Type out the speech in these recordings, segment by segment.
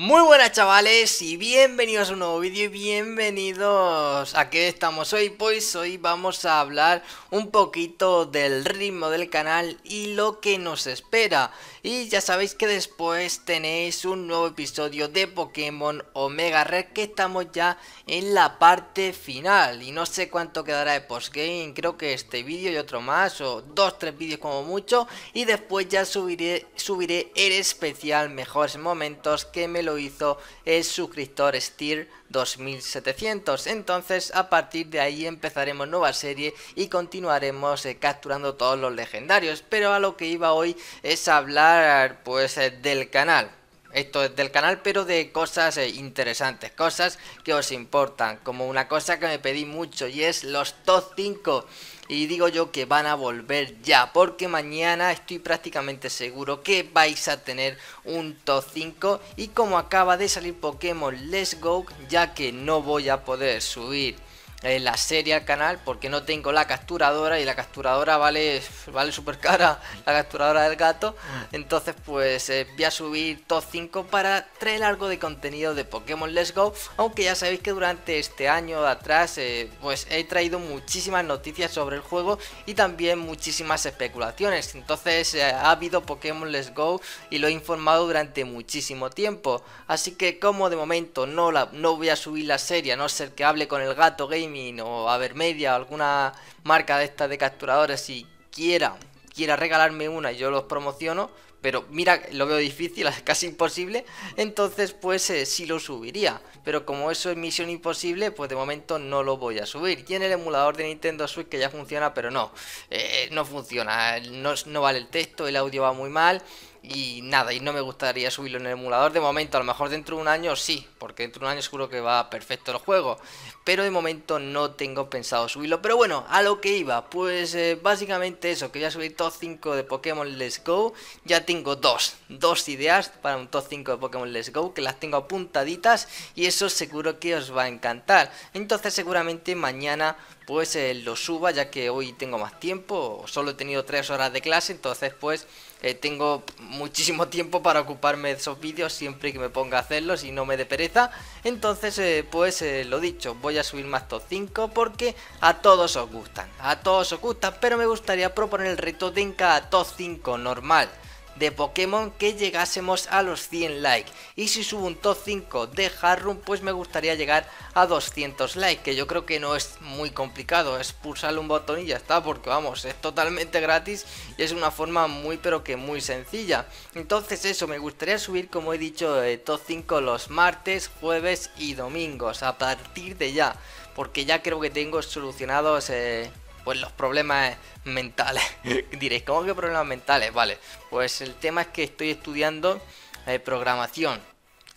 Muy buenas chavales y bienvenidos a un nuevo vídeo y bienvenidos a que estamos hoy pues hoy vamos a hablar un poquito del ritmo del canal y lo que nos espera y ya sabéis que después tenéis un nuevo episodio de Pokémon Omega Red que estamos ya en la parte final y no sé cuánto quedará de postgame creo que este vídeo y otro más o dos tres vídeos como mucho y después ya subiré subiré el especial mejores momentos que me lo lo hizo el suscriptor Steer 2700. Entonces, a partir de ahí empezaremos nueva serie y continuaremos eh, capturando todos los legendarios. Pero a lo que iba hoy es hablar pues eh, del canal esto es del canal, pero de cosas eh, interesantes, cosas que os importan, como una cosa que me pedí mucho y es los top 5 y digo yo que van a volver ya, porque mañana estoy prácticamente seguro que vais a tener un top 5. Y como acaba de salir Pokémon Let's Go, ya que no voy a poder subir la serie al canal porque no tengo la capturadora y la capturadora vale, vale super cara, la capturadora del gato. Entonces pues eh, voy a subir top 5 para traer algo de contenido de Pokémon Let's Go. Aunque ya sabéis que durante este año atrás eh, pues he traído muchísimas noticias sobre el juego y también muchísimas especulaciones. Entonces eh, ha habido Pokémon Let's Go y lo he informado durante muchísimo tiempo. Así que como de momento no, la, no voy a subir la serie a no ser que hable con el gato game no o media o alguna marca de estas de capturadores si quiera, quiera regalarme una y yo los promociono, pero mira, lo veo difícil, casi imposible, entonces pues eh, si lo subiría, pero como eso es misión imposible, pues de momento no lo voy a subir. Y en el emulador de Nintendo Switch que ya funciona, pero no, eh, no funciona, no, no vale el texto, el audio va muy mal, y nada, y no me gustaría subirlo en el emulador de momento, a lo mejor dentro de un año sí, porque dentro de un año seguro que va perfecto el juego, pero de momento no tengo pensado subirlo. Pero bueno, a lo que iba, pues eh, básicamente eso, que ya subí top 5 de Pokémon Let's Go, ya tengo dos, dos ideas para un top 5 de Pokémon Let's Go, que las tengo apuntaditas y eso seguro que os va a encantar. Entonces seguramente mañana pues eh, lo suba, ya que hoy tengo más tiempo, solo he tenido 3 horas de clase, entonces pues... Eh, tengo muchísimo tiempo para ocuparme de esos vídeos siempre que me ponga a hacerlos y no me dé pereza. Entonces, eh, pues eh, lo dicho, voy a subir más top 5 porque a todos os gustan. A todos os gustan, pero me gustaría proponer el reto de en cada top 5 normal de Pokémon que llegásemos a los 100 likes. Y si subo un top 5 de Harum, pues me gustaría llegar a 200 likes, que yo creo que no es muy complicado, es pulsar un botón y ya está, porque vamos, es totalmente gratis y es una forma muy pero que muy sencilla. Entonces eso, me gustaría subir, como he dicho, eh, top 5 los martes, jueves y domingos, a partir de ya, porque ya creo que tengo solucionados... Eh, pues los problemas mentales. Diréis, ¿cómo que problemas mentales? Vale, pues el tema es que estoy estudiando eh, programación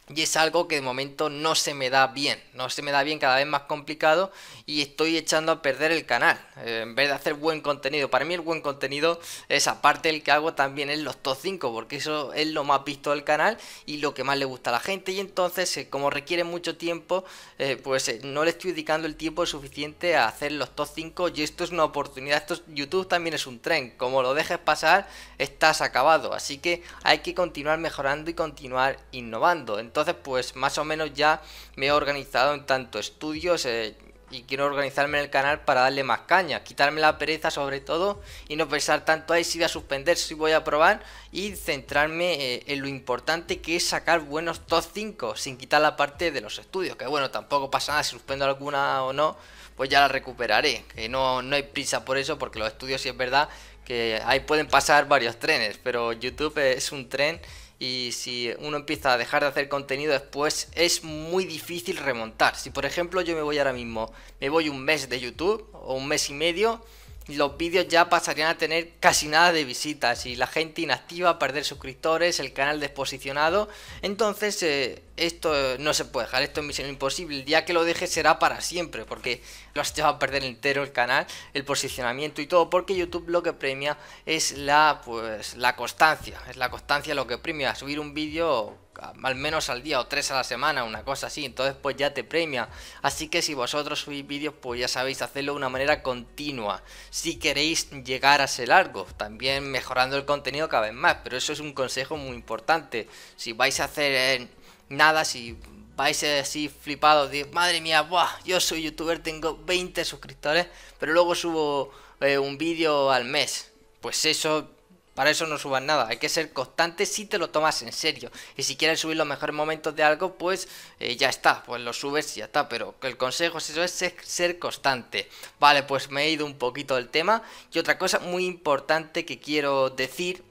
y es algo que de momento no se me da bien, no se me da bien cada vez más complicado y estoy echando a perder el canal. Eh, en vez de hacer buen contenido, para mí el buen contenido es aparte el que hago también en los top 5, porque eso es lo más visto del canal y lo que más le gusta a la gente. Y entonces, eh, como requiere mucho tiempo, eh, pues no le estoy dedicando el tiempo suficiente a hacer los top 5 y esto es una oportunidad. Esto YouTube también es un tren, como lo dejes pasar, estás acabado. Así que hay que continuar mejorando y continuar innovando. Entonces, pues más o menos ya me he organizado en tanto estudios eh, y quiero organizarme en el canal para darle más caña, quitarme la pereza sobre todo y no pensar tanto ahí si voy a suspender, si voy a probar y centrarme eh, en lo importante que es sacar buenos top 5 sin quitar la parte de los estudios, que bueno, tampoco pasa nada si suspendo alguna o no, pues ya la recuperaré, que no, no hay prisa por eso porque los estudios sí es verdad que ahí pueden pasar varios trenes, pero YouTube es un tren y si uno empieza a dejar de hacer contenido después es muy difícil remontar. Si por ejemplo yo me voy ahora mismo, me voy un mes de YouTube o un mes y medio, los vídeos ya pasarían a tener casi nada de visitas y la gente inactiva, perder suscriptores, el canal desposicionado. Entonces eh, esto no se puede dejar, esto es misión imposible. El día que lo deje será para siempre, porque lo has llevado a perder entero el canal, el posicionamiento y todo, porque YouTube lo que premia es la, pues, la constancia, es la constancia lo que premia, subir un vídeo al menos al día o tres a la semana, una cosa así, entonces pues ya te premia. Así que si vosotros subís vídeos, pues ya sabéis hacerlo de una manera continua. Si queréis llegar a ser largo, también mejorando el contenido cada vez más, pero eso es un consejo muy importante. Si vais a hacer nada, si vais así flipados, de, madre mía, yo soy youtuber, tengo 20 suscriptores, pero luego subo eh, un vídeo al mes. Pues eso, para eso no subas nada, hay que ser constante si te lo tomas en serio. Y si quieres subir los mejores momentos de algo, pues eh, ya está, pues lo subes y ya está. Pero el consejo es eso, es ser, ser constante. Vale, pues me he ido un poquito del tema. Y otra cosa muy importante que quiero decir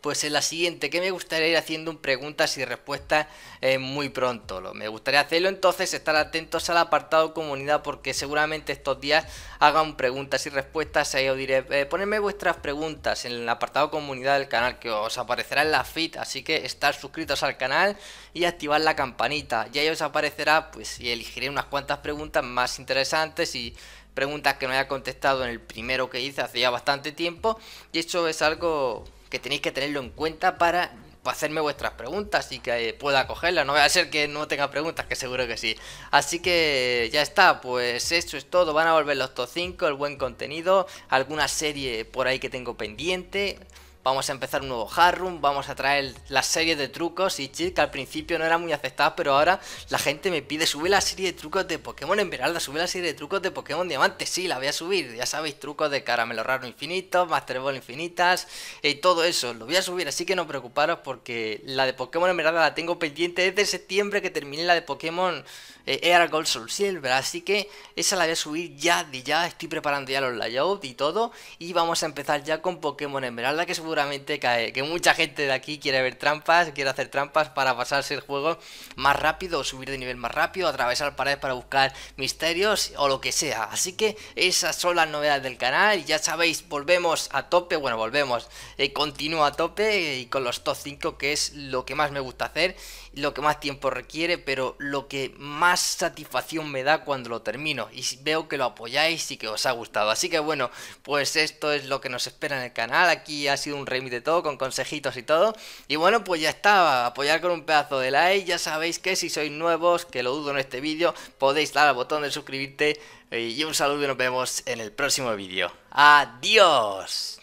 pues en la siguiente, que me gustaría ir haciendo un preguntas y respuestas eh, muy pronto. Lo, me gustaría hacerlo entonces, estar atentos al apartado comunidad porque seguramente estos días hagan preguntas y respuestas. Ahí os diré, eh, ponedme vuestras preguntas en el apartado comunidad del canal que os aparecerá en la feed, así que estar suscritos al canal y activar la campanita. Y ahí os aparecerá, pues, y elegiré unas cuantas preguntas más interesantes y preguntas que no haya contestado en el primero que hice hace ya bastante tiempo. Y eso es algo que tenéis que tenerlo en cuenta para, hacerme vuestras preguntas y que pueda cogerlas. No voy a ser que no tenga preguntas, que seguro que sí. Así que ya está, pues eso es todo. Van a volver los top 5, el buen contenido, alguna serie por ahí que tengo pendiente vamos a empezar un nuevo harum vamos a traer la serie de trucos y chill que al principio no era muy aceptada, pero ahora la gente me pide, sube la serie de trucos de Pokémon Esmeralda, sube la serie de trucos de Pokémon Diamante, sí, la voy a subir, ya sabéis, trucos de caramelo raro infinito, Master Ball infinitas y eh, todo eso, lo voy a subir, así que no preocuparos porque la de Pokémon Esmeralda la tengo pendiente desde septiembre que terminé la de Pokémon eh, era Gold Soul Silver, así que esa la voy a subir ya de ya, estoy preparando ya los layouts y todo y vamos a empezar ya con Pokémon Esmeralda que es cae. Que mucha gente de aquí quiere ver trampas, quiere hacer trampas para pasarse el juego más rápido, subir de nivel más rápido, atravesar paredes para buscar misterios o lo que sea. Así que esas son las novedades del canal. Ya sabéis, volvemos a tope, bueno, volvemos, y eh, continúo a tope eh, y con los top 5 que es lo que más me gusta hacer, lo que más tiempo requiere, pero lo que más satisfacción me da cuando lo termino. Y veo que lo apoyáis y que os ha gustado. Así que bueno, pues esto es lo que nos espera en el canal. Aquí ha sido un un remix de todo, con consejitos y todo. Y bueno, pues ya estaba apoyar con un pedazo de like. Ya sabéis que si sois nuevos, que lo dudo en este vídeo, podéis dar al botón de suscribirte. Y un saludo y nos vemos en el próximo vídeo. ¡Adiós!